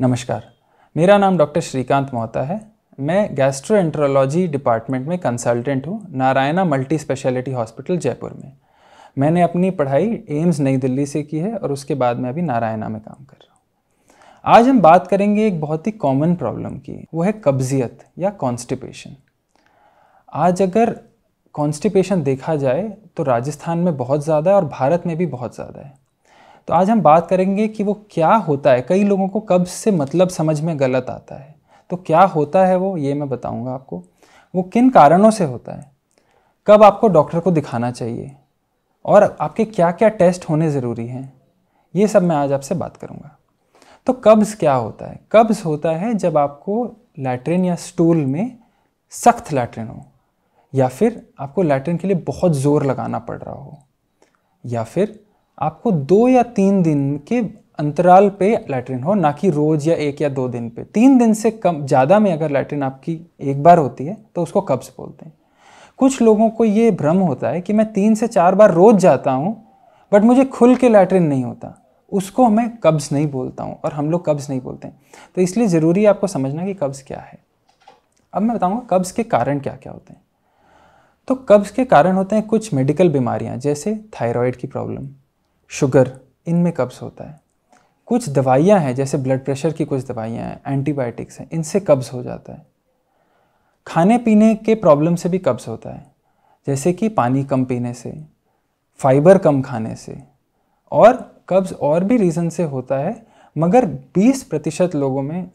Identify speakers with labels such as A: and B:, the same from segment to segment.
A: नमस्कार मेरा नाम डॉक्टर श्रीकांत मोहता है मैं गैस्ट्रोएंट्रोलॉजी डिपार्टमेंट में कंसल्टेंट हूँ Narayana multi speciality hospital Jaipur में मैंने अपनी पढ़ाई एम्स नई दिल्ली से की है और उसके बाद मैं अभी नारायणा में काम कर रहा हूँ आज हम बात करेंगे एक बहुत ही कॉमन प्रॉब्लम की वो है कब्जियत या कॉन्स्टिपेशन आज अगर कॉन्स्टिपेशन देखा जाए तो राजस्थान में बहुत ज़्यादा है और भारत में भी बहुत ज़्यादा है तो आज हम बात करेंगे कि वो क्या होता है कई लोगों को कब्ज से मतलब समझ में गलत आता है तो क्या होता है वो ये मैं बताऊँगा आपको वो किन कारणों से होता है कब आपको डॉक्टर को दिखाना चाहिए और आपके क्या क्या टेस्ट होने ज़रूरी हैं ये सब मैं आज आपसे बात करूँगा तो कब्ज़ क्या होता है कब्ज़ होता है जब आपको लैटरिन या स्टूल में सख्त लैटरिन हो या फिर आपको लैटरिन के लिए बहुत ज़ोर लगाना पड़ रहा हो या फिर आपको दो या तीन दिन के अंतराल पे लैटरिन हो ना कि रोज़ या एक या दो दिन पे तीन दिन से कम ज़्यादा में अगर लैटरिन आपकी एक बार होती है तो उसको कब्ज़ बोलते हैं कुछ लोगों को ये भ्रम होता है कि मैं तीन से चार बार रोज़ जाता हूँ बट मुझे खुल के लैटरिन नहीं होता उसको मैं कब्ज़ नहीं बोलता हूँ और हम लोग कब्ज़ नहीं बोलते हैं तो इसलिए ज़रूरी है आपको समझना कि कब्ज़ क्या है अब मैं बताऊँगा कब्ज़ के कारण क्या क्या होते हैं तो कब्ज़ के कारण होते हैं कुछ मेडिकल बीमारियाँ जैसे थायराइड की प्रॉब्लम शुगर इनमें कब्ज़ होता है कुछ दवाइयाँ हैं जैसे ब्लड प्रेशर की कुछ दवाइयाँ हैं एंटीबायोटिक्स हैं इनसे कब्ज़ हो जाता है खाने पीने के प्रॉब्लम से भी कब्ज़ होता है जैसे कि पानी कम पीने से फाइबर कम खाने से और कब्ज़ और भी रीज़न से होता है मगर 20 प्रतिशत लोगों में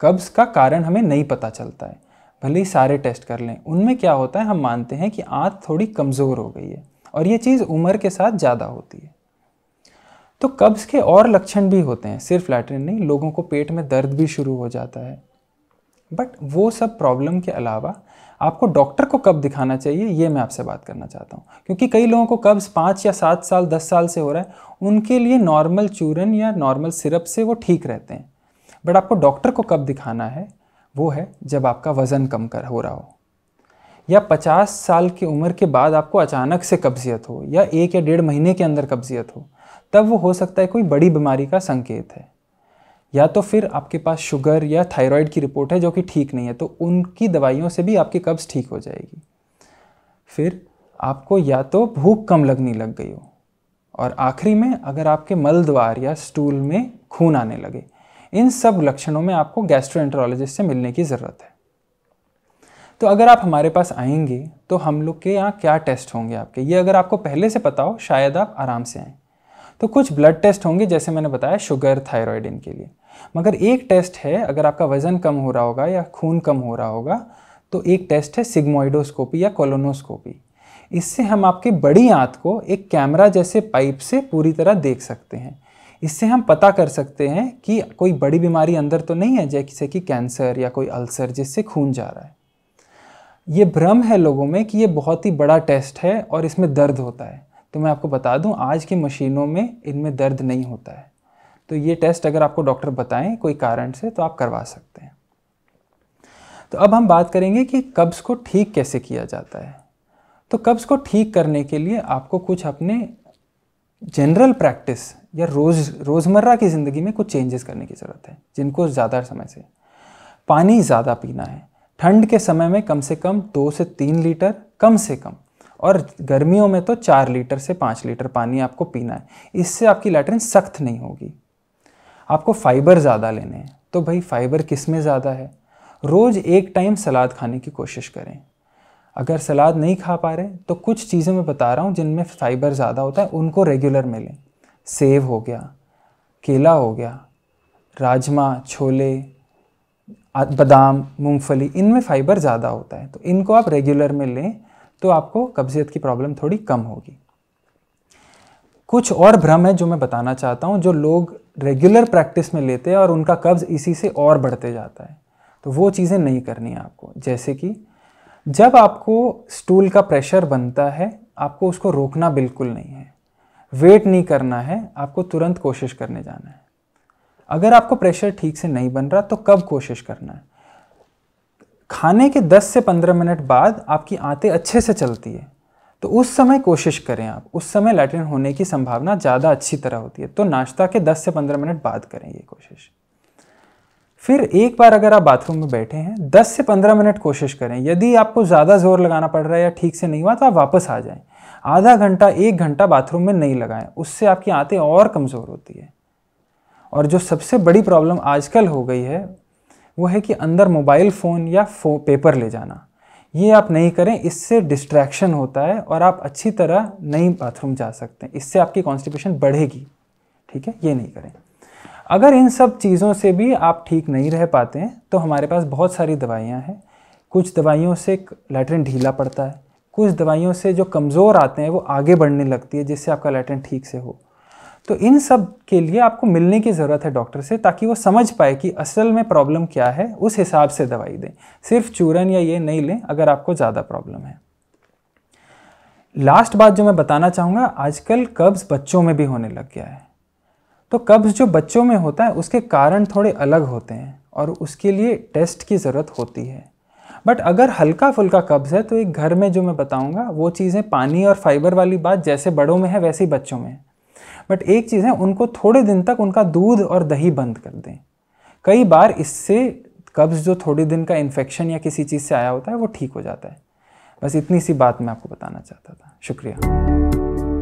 A: कब्ज़ का कारण हमें नहीं पता चलता है भले ही सारे टेस्ट कर लें उनमें क्या होता है हम मानते हैं कि आँत थोड़ी कमज़ोर हो गई है और ये चीज़ उम्र के साथ ज़्यादा होती है तो कब्ज़ के और लक्षण भी होते हैं सिर्फ लैटरिन नहीं लोगों को पेट में दर्द भी शुरू हो जाता है बट वो सब प्रॉब्लम के अलावा आपको डॉक्टर को कब दिखाना चाहिए ये मैं आपसे बात करना चाहता हूँ क्योंकि कई लोगों को कब्ज़ पाँच या सात साल दस साल से हो रहा है उनके लिए नॉर्मल चूरन या नॉर्मल सिरप से वो ठीक रहते हैं बट आपको डॉक्टर को कब दिखाना है वो है जब आपका वज़न कम कर हो रहा हो या 50 साल की उम्र के बाद आपको अचानक से कब्जियत हो या एक या डेढ़ महीने के अंदर कब्जियत हो तब वो हो सकता है कोई बड़ी बीमारी का संकेत है या तो फिर आपके पास शुगर या थायराइड की रिपोर्ट है जो कि ठीक नहीं है तो उनकी दवाइयों से भी आपकी कब्ज़ ठीक हो जाएगी फिर आपको या तो भूख कम लगने लग गई हो और आखिरी में अगर आपके मल द्वार या स्टूल में खून आने लगे इन सब लक्षणों में आपको गैस्ट्रोएंट्रोलॉजिस्ट से मिलने की ज़रूरत है तो अगर आप हमारे पास आएंगे तो हम लोग के यहाँ क्या टेस्ट होंगे आपके ये अगर आपको पहले से पता हो शायद आप आराम से आएँ तो कुछ ब्लड टेस्ट होंगे जैसे मैंने बताया शुगर थायराइड इनके लिए मगर एक टेस्ट है अगर आपका वज़न कम हो रहा होगा या खून कम हो रहा होगा तो एक टेस्ट है सिग्मोइडोस्कोपी या कोलोनोस्कोपी इससे हम आपके बड़ी आँत को एक कैमरा जैसे पाइप से पूरी तरह देख सकते हैं इससे हम पता कर सकते हैं कि कोई बड़ी बीमारी अंदर तो नहीं है जैसे कि कैंसर या कोई अल्सर जिससे खून जा रहा है ये भ्रम है लोगों में कि ये बहुत ही बड़ा टेस्ट है और इसमें दर्द होता है तो मैं आपको बता दूं आज की मशीनों में इनमें दर्द नहीं होता है तो ये टेस्ट अगर आपको डॉक्टर बताएं कोई कारण से तो आप करवा सकते हैं तो अब हम बात करेंगे कि कब्ज़ को ठीक कैसे किया जाता है तो कब्ज़ को ठीक करने के लिए आपको कुछ अपने जनरल प्रैक्टिस या रोज़ रोज़मर्रा की ज़िंदगी में कुछ चेंजेस करने की ज़रूरत है जिनको ज़्यादा समय से पानी ज़्यादा पीना है ठंड के समय में कम से कम दो से तीन लीटर कम से कम और गर्मियों में तो चार लीटर से पाँच लीटर पानी आपको पीना है इससे आपकी लैटरिन सख्त नहीं होगी आपको फाइबर ज़्यादा लेने हैं तो भाई फाइबर किस में ज़्यादा है रोज़ एक टाइम सलाद खाने की कोशिश करें अगर सलाद नहीं खा पा रहे तो कुछ चीज़ें मैं बता रहा हूँ जिनमें फाइबर ज़्यादा होता है उनको रेगुलर मिलें सेब हो गया केला हो गया राजमा छोले बादाम मूंगफली इनमें फाइबर ज़्यादा होता है तो इनको आप रेगुलर में लें तो आपको कब्जियत की प्रॉब्लम थोड़ी कम होगी कुछ और भ्रम है जो मैं बताना चाहता हूँ जो लोग रेगुलर प्रैक्टिस में लेते हैं और उनका कब्ज़ इसी से और बढ़ते जाता है तो वो चीज़ें नहीं करनी है आपको जैसे कि जब आपको स्टूल का प्रेशर बनता है आपको उसको रोकना बिल्कुल नहीं है वेट नहीं करना है आपको तुरंत कोशिश करने जाना है अगर आपको प्रेशर ठीक से नहीं बन रहा तो कब कोशिश करना है खाने के 10 से 15 मिनट बाद आपकी आंतें अच्छे से चलती है तो उस समय कोशिश करें आप उस समय लैटरिन होने की संभावना ज़्यादा अच्छी तरह होती है तो नाश्ता के 10 से 15 मिनट बाद करें ये कोशिश फिर एक बार अगर आप बाथरूम में बैठे हैं 10 से 15 मिनट कोशिश करें यदि आपको ज़्यादा जोर लगाना पड़ रहा है या ठीक से नहीं हुआ तो आप वापस आ जाएं आधा घंटा एक घंटा बाथरूम में नहीं लगाएं उससे आपकी आंतें और कमज़ोर होती है और जो सबसे बड़ी प्रॉब्लम आजकल हो गई है वो है कि अंदर मोबाइल फ़ोन या फो पेपर ले जाना ये आप नहीं करें इससे डिस्ट्रैक्शन होता है और आप अच्छी तरह नहीं बाथरूम जा सकते हैं इससे आपकी कॉन्स्टिपेशन बढ़ेगी ठीक है ये नहीं करें अगर इन सब चीज़ों से भी आप ठीक नहीं रह पाते हैं तो हमारे पास बहुत सारी दवाइयाँ हैं कुछ दवाइयों से लेटरिन ढीला पड़ता है कुछ दवाइयों से जो कमज़ोर आते हैं वो आगे बढ़ने लगती है जिससे आपका लेटरिन ठीक से हो तो इन सब के लिए आपको मिलने की ज़रूरत है डॉक्टर से ताकि वो समझ पाए कि असल में प्रॉब्लम क्या है उस हिसाब से दवाई दें सिर्फ चूरन या ये नहीं लें अगर आपको ज़्यादा प्रॉब्लम है लास्ट बात जो मैं बताना चाहूँगा आजकल कब्ज़ बच्चों में भी होने लग गया है तो कब्ज़ जो बच्चों में होता है उसके कारण थोड़े अलग होते हैं और उसके लिए टेस्ट की ज़रूरत होती है बट अगर हल्का फुल्का कब्ज़ है तो एक घर में जो मैं बताऊँगा वो चीज़ें पानी और फाइबर वाली बात जैसे बड़ों में है वैसे ही बच्चों में बट एक चीज़ है उनको थोड़े दिन तक उनका दूध और दही बंद कर दें कई बार इससे कब्ज़ जो थोड़े दिन का इन्फेक्शन या किसी चीज़ से आया होता है वो ठीक हो जाता है बस इतनी सी बात मैं आपको बताना चाहता था शुक्रिया